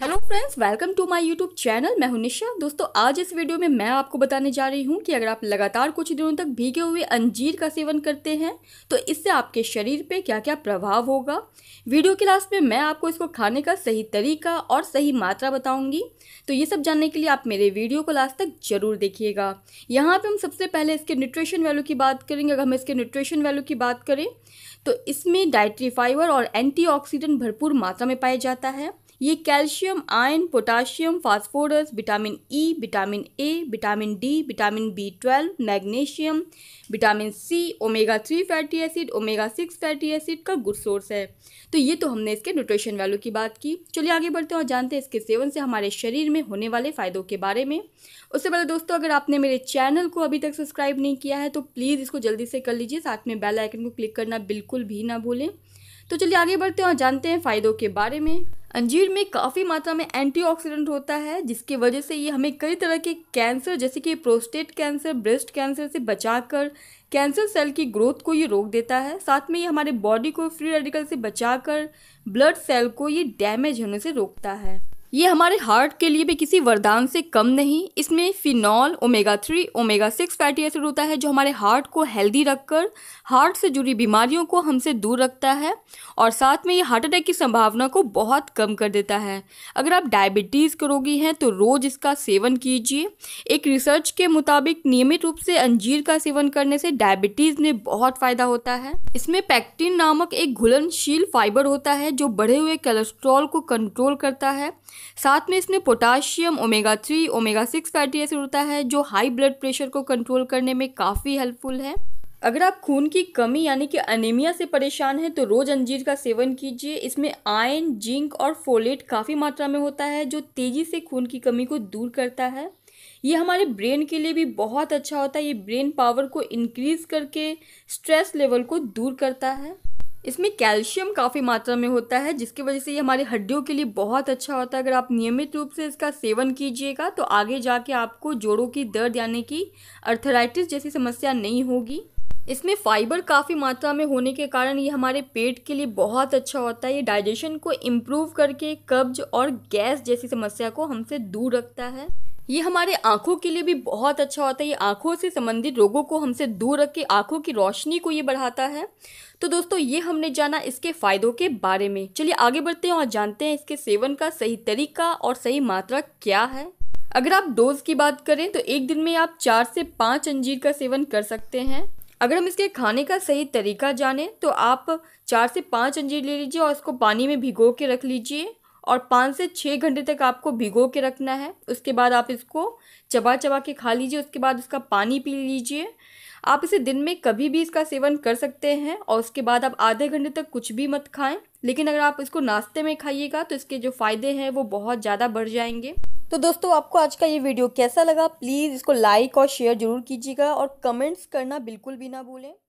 hello friends welcome to my YouTube channel मैं हूं निशा दोस्तों आज इस वीडियो में मैं आपको बताने जा रही हूं कि अगर आप लगातार कुछ दिनों तक भीगे हुए अंजीर का सेवन करते हैं तो इससे आपके शरीर पे क्या क्या प्रभाव होगा वीडियो के लास्ट में मैं आपको इसको खाने का सही तरीका और सही मात्रा बताऊँगी तो ये सब जानने के लिए आप मेरे वीडियो को लास्ट तक जरूर देखिएगा यहाँ पर हम सबसे पहले इसके न्यूट्रिशन वैल्यू की बात करेंगे अगर हम इसके न्यूट्रिशन वैल्यू की बात करें तो इसमें डाइट्री फाइबर और एंटी भरपूर मात्रा में पाया जाता है ये calcium ion potassium phosphorus vitamin E e, vitamin A vitamin D vitamin B twelve magnesium vitamin C omega three fatty acid omega six fatty acid का गुड सोर्स है तो ये तो हमने इसके न्यूट्रिशन वैल्यू की बात की चलिए आगे बढ़ते हैं और जानते हैं इसके सेवन से हमारे शरीर में होने वाले फ़ायदों के बारे में उससे पहले दोस्तों अगर आपने मेरे चैनल को अभी तक सब्सक्राइब नहीं किया है तो प्लीज़ इसको जल्दी से कर लीजिए साथ में बेल आइकन को क्लिक करना बिल्कुल भी ना भूलें तो चलिए आगे बढ़ते हैं और जानते हैं फ़ायदों के बारे में अंजीर में काफ़ी मात्रा में एंटीऑक्सीडेंट होता है जिसकी वजह से ये हमें कई तरह के कैंसर जैसे कि प्रोस्टेट कैंसर ब्रेस्ट कैंसर से बचाकर कैंसर सेल की ग्रोथ को ये रोक देता है साथ में ये हमारे बॉडी को फ्री रेडिकल से बचाकर ब्लड सेल को ये डैमेज होने से रोकता है ये हमारे हार्ट के लिए भी किसी वरदान से कम नहीं इसमें phenol omega three omega six fatty acid होता है जो हमारे हार्ट को हेल्दी रखकर हार्ट से जुड़ी बीमारियों को हमसे दूर रखता है और साथ में ये हार्ट अटैक की संभावना को बहुत कम कर देता है अगर आप डायबिटीज़ के रोगी हैं तो रोज़ इसका सेवन कीजिए एक रिसर्च के मुताबिक नियमित रूप से अंजीर का सेवन करने से डायबिटीज़ में बहुत फ़ायदा होता है इसमें पैक्टिन नामक एक घुलनशील फाइबर होता है जो बढ़े हुए कोलेस्ट्रॉल को कंट्रोल करता है साथ में इसमें potassium omega three omega six fatty acid होता है जो हाई ब्लड प्रेशर को कंट्रोल करने में काफ़ी हेल्पफुल है अगर आप खून की कमी यानी कि अनीमिया से परेशान हैं तो रोज़ अंजीर का सेवन कीजिए इसमें आयन जिंक और फोलेट काफ़ी मात्रा में होता है जो तेज़ी से खून की कमी को दूर करता है ये हमारे ब्रेन के लिए भी बहुत अच्छा होता है ये ब्रेन पावर को इंक्रीज़ करके स्ट्रेस लेवल को दूर करता है इसमें कैल्शियम काफ़ी मात्रा में होता है जिसकी वजह से ये हमारी हड्डियों के लिए बहुत अच्छा होता है अगर आप नियमित रूप से इसका सेवन कीजिएगा तो आगे जाके आपको जोड़ों की दर्द यानी कि अर्थराइटिस जैसी समस्या नहीं होगी इसमें फाइबर काफ़ी मात्रा में होने के कारण ये हमारे पेट के लिए बहुत अच्छा होता है ये डाइजेशन को इम्प्रूव करके कब्ज और गैस जैसी समस्या को हमसे दूर रखता है ये हमारे आंखों के लिए भी बहुत अच्छा होता है ये आंखों से संबंधित रोगों को हमसे दूर रख के आंखों की रोशनी को ये बढ़ाता है तो दोस्तों ये हमने जाना इसके फायदों के बारे में चलिए आगे बढ़ते हैं और जानते हैं इसके सेवन का सही तरीका और सही मात्रा क्या है अगर आप डोज की बात करें तो एक दिन में आप चार से पाँच अंजीर का सेवन कर सकते हैं अगर हम इसके खाने का सही तरीका जानें तो आप चार से पाँच अंजीर ले लीजिए और इसको पानी में भिगो के रख लीजिए और पाँच से छः घंटे तक आपको भिगो के रखना है उसके बाद आप इसको चबा चबा के खा लीजिए उसके बाद उसका पानी पी लीजिए आप इसे दिन में कभी भी इसका सेवन कर सकते हैं और उसके बाद आप आधे घंटे तक कुछ भी मत खाएं लेकिन अगर आप इसको नाश्ते में खाइएगा तो इसके जो फ़ायदे हैं वो बहुत ज़्यादा बढ़ जाएंगे तो दोस्तों आपको आज का ये वीडियो कैसा लगा प्लीज़ इसको लाइक और शेयर ज़रूर कीजिएगा और कमेंट्स करना बिल्कुल भी ना भूलें